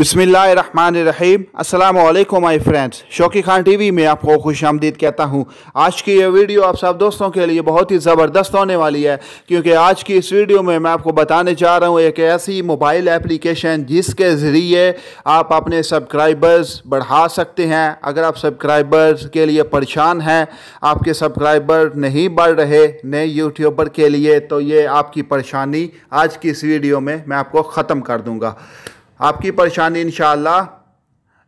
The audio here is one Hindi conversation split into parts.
बसमीम अल्लाम my friends Shauqi Khan TV में आपको खुश आमदीद कहता हूँ आज की ये वीडियो आप सब दोस्तों के लिए बहुत ही ज़बरदस्त होने वाली है क्योंकि आज की इस वीडियो में मैं आपको बताने जा रहा हूँ एक ऐसी मोबाइल एप्लीकेशन जिसके ज़रिए आप अपने सब्सक्राइबर्स बढ़ा सकते हैं अगर आप सब्सक्राइबर्स के लिए परेशान हैं आपके सब्सक्राइबर नहीं बढ़ रहे नए यूट्यूबर के लिए तो ये आपकी परेशानी आज की इस वीडियो में मैं आपको ख़त्म कर दूँगा आपकी परेशानी इनशाला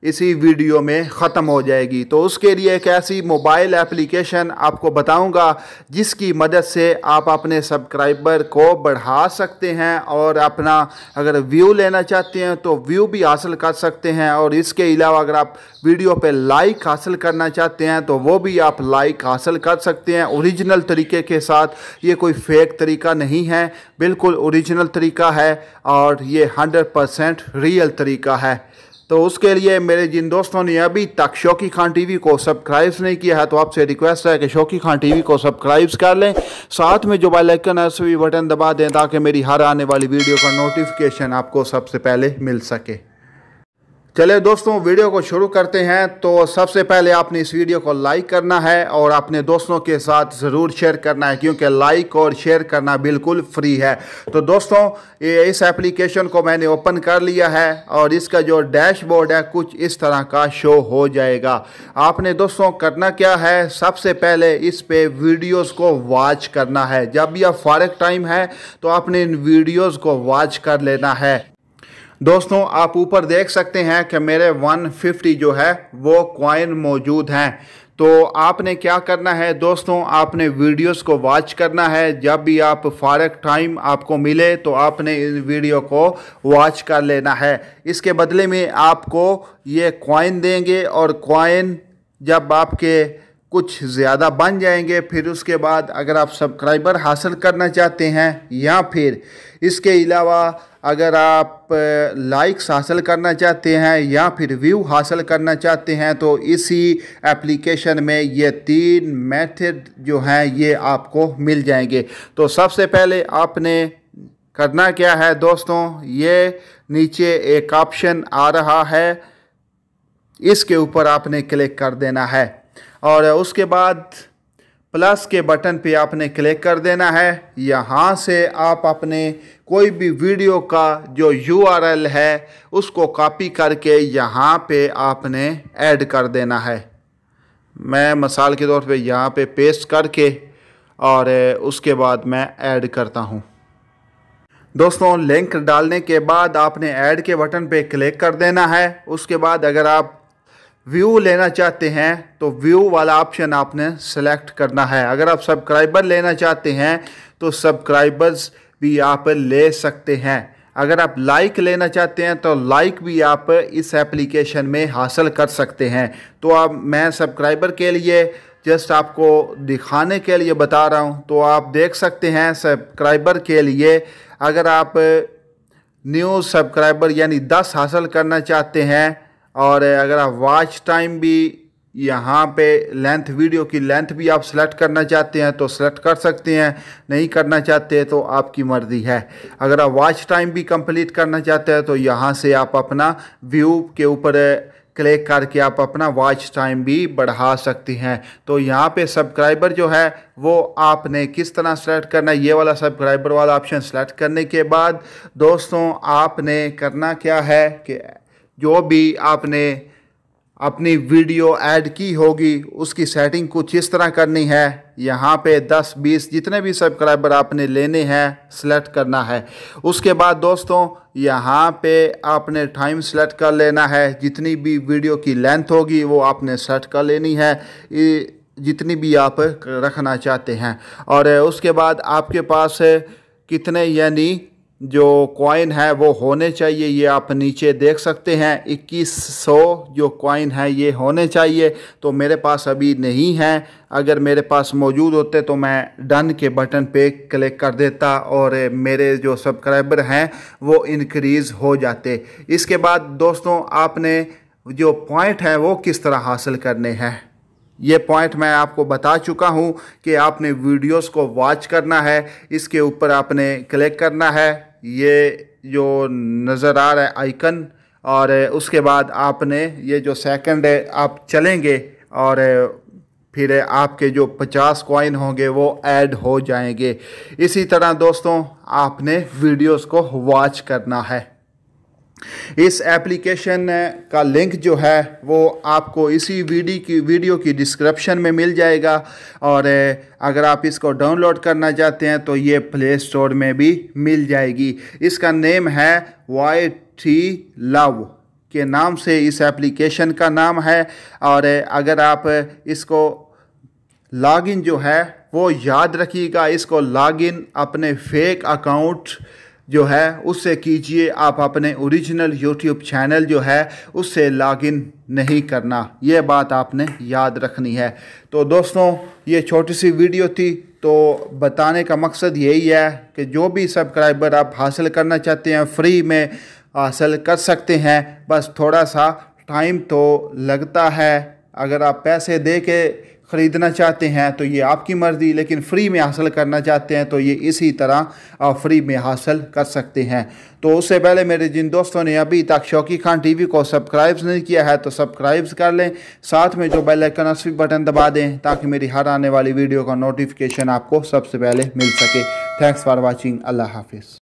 इसी वीडियो में ख़त्म हो जाएगी तो उसके लिए एक ऐसी मोबाइल एप्लीकेशन आपको बताऊंगा जिसकी मदद से आप अपने सब्सक्राइबर को बढ़ा सकते हैं और अपना अगर व्यू लेना चाहते हैं तो व्यू भी हासिल कर सकते हैं और इसके अलावा अगर आप वीडियो पे लाइक हासिल करना चाहते हैं तो वो भी आप लाइक हासिल कर सकते हैं ओरिजिनल तरीके के साथ ये कोई फेक तरीका नहीं है बिल्कुल औरिजिनल तरीका है और ये हंड्रेड परसेंट रियल तरीका है तो उसके लिए मेरे जिन दोस्तों ने अभी तक शौकी खान टीवी को सब्सक्राइब नहीं किया है तो आपसे रिक्वेस्ट है कि शौकी खान टीवी को सब्सक्राइब कर लें साथ में जो बेल आइकन है उस बटन दबा दें ताकि मेरी हर आने वाली वीडियो का नोटिफिकेशन आपको सबसे पहले मिल सके चले दोस्तों वीडियो को शुरू करते हैं तो सबसे पहले आपने इस वीडियो को लाइक करना है और अपने दोस्तों के साथ ज़रूर शेयर करना है क्योंकि लाइक और शेयर करना बिल्कुल फ्री है तो दोस्तों ये इस एप्लीकेशन को मैंने ओपन कर लिया है और इसका जो डैशबोर्ड है कुछ इस तरह का शो हो जाएगा आपने दोस्तों करना क्या है सबसे पहले इस पर वीडियोज़ को वॉच करना है जब भी आप फारक टाइम है तो आपने इन वीडियोज़ को वॉच कर लेना है दोस्तों आप ऊपर देख सकते हैं कि मेरे 150 जो है वो क्वाइन मौजूद हैं तो आपने क्या करना है दोस्तों आपने वीडियोस को वॉच करना है जब भी आप फारक टाइम आपको मिले तो आपने इस वीडियो को वॉच कर लेना है इसके बदले में आपको ये क्वाइन देंगे और क्वाइन जब आपके कुछ ज़्यादा बन जाएंगे फिर उसके बाद अगर आप सब्सक्राइबर हासिल करना चाहते हैं या फिर इसके अलावा अगर आप लाइक्स हासिल करना चाहते हैं या फिर व्यू हासिल करना चाहते हैं तो इसी एप्लीकेशन में ये तीन मेथड जो हैं ये आपको मिल जाएंगे तो सबसे पहले आपने करना क्या है दोस्तों ये नीचे एक ऑप्शन आ रहा है इसके ऊपर आपने क्लिक कर देना है और उसके बाद प्लस के बटन पे आपने क्लिक कर देना है यहाँ से आप अपने कोई भी वीडियो का जो यूआरएल है उसको कॉपी करके यहाँ पे आपने ऐड कर देना है मैं मिसाल के तौर पे यहाँ पे पेस्ट करके और उसके बाद मैं ऐड करता हूँ दोस्तों लिंक डालने के बाद आपने ऐड के बटन पे क्लिक कर देना है उसके बाद अगर आप व्यू लेना चाहते हैं तो व्यू वाला ऑप्शन आपने सेलेक्ट करना है अगर आप सब्सक्राइबर लेना चाहते हैं तो सब्सक्राइबर्स भी आप ले सकते हैं अगर आप लाइक लेना चाहते हैं तो लाइक भी आप इस एप्लीकेशन में हासिल कर सकते हैं तो आप मैं सब्सक्राइबर के लिए जस्ट आपको दिखाने के लिए बता रहा हूँ तो आप देख सकते हैं सब्सक्राइबर के लिए अगर आप न्यू सब्सक्राइबर यानी 10 हासिल करना चाहते हैं और अगर आप वॉच टाइम भी यहाँ पे लेंथ वीडियो की लेंथ भी आप सेलेक्ट करना चाहते हैं तो सेलेक्ट कर सकते हैं नहीं करना चाहते तो आपकी मर्ज़ी है अगर आप वॉच टाइम भी कंप्लीट करना चाहते हैं तो यहाँ से आप अपना व्यू के ऊपर क्लिक करके आप अपना वॉच टाइम भी बढ़ा सकती हैं तो यहाँ पे सब्सक्राइबर जो है वो आपने किस तरह सेलेक्ट करना है ये वाला सब्सक्राइबर वाला ऑप्शन सेलेक्ट करने के बाद दोस्तों आपने करना क्या है कि जो भी आपने अपनी वीडियो ऐड की होगी उसकी सेटिंग कुछ इस तरह करनी है यहाँ पे 10 20 जितने भी सब्सक्राइबर आपने लेने हैं सेलेक्ट करना है उसके बाद दोस्तों यहाँ पे आपने टाइम सेलेक्ट कर लेना है जितनी भी वीडियो की लेंथ होगी वो आपने सेलेक्ट कर लेनी है जितनी भी आप रखना चाहते हैं और उसके बाद आपके पास कितने यानी जो कॉइन है वो होने चाहिए ये आप नीचे देख सकते हैं 2100 जो कॉइन है ये होने चाहिए तो मेरे पास अभी नहीं है अगर मेरे पास मौजूद होते तो मैं डन के बटन पे क्लिक कर देता और मेरे जो सब्सक्राइबर हैं वो इनक्रीज़ हो जाते इसके बाद दोस्तों आपने जो पॉइंट है वो किस तरह हासिल करने हैं ये पॉइंट मैं आपको बता चुका हूँ कि आपने वीडियोस को वॉच करना है इसके ऊपर आपने क्लिक करना है ये जो नज़र आ रहा है आइकन और उसके बाद आपने ये जो सेकंड है आप चलेंगे और फिर आपके जो 50 कॉइन होंगे वो ऐड हो जाएंगे इसी तरह दोस्तों आपने वीडियोस को वॉच करना है इस एप्लीकेशन का लिंक जो है वो आपको इसी वीडियो की वीडियो की डिस्क्रिप्शन में मिल जाएगा और अगर आप इसको डाउनलोड करना चाहते हैं तो ये प्ले स्टोर में भी मिल जाएगी इसका नेम है वाई थ्री लव के नाम से इस एप्लीकेशन का नाम है और अगर आप इसको लॉगिन जो है वो याद रखिएगा इसको लॉगिन अपने फेक अकाउंट जो है उससे कीजिए आप अपने ओरिजिनल यूट्यूब चैनल जो है उससे लॉगिन नहीं करना ये बात आपने याद रखनी है तो दोस्तों ये छोटी सी वीडियो थी तो बताने का मकसद यही है कि जो भी सब्सक्राइबर आप हासिल करना चाहते हैं फ्री में हासिल कर सकते हैं बस थोड़ा सा टाइम तो लगता है अगर आप पैसे दे के ख़रीदना चाहते हैं तो ये आपकी मर्ज़ी लेकिन फ्री में हासिल करना चाहते हैं तो ये इसी तरह आप फ्री में हासिल कर सकते हैं तो उससे पहले मेरे जिन दोस्तों ने अभी तक शौकी खान टीवी को सब्सक्राइब नहीं किया है तो सब्सक्राइब्स कर लें साथ में जो बेल आइकन उसकी बटन दबा दें ताकि मेरी हर आने वाली वीडियो का नोटिफिकेशन आपको सबसे पहले मिल सके थैंक्स फॉर वॉचिंग अल्लाह हाफिज़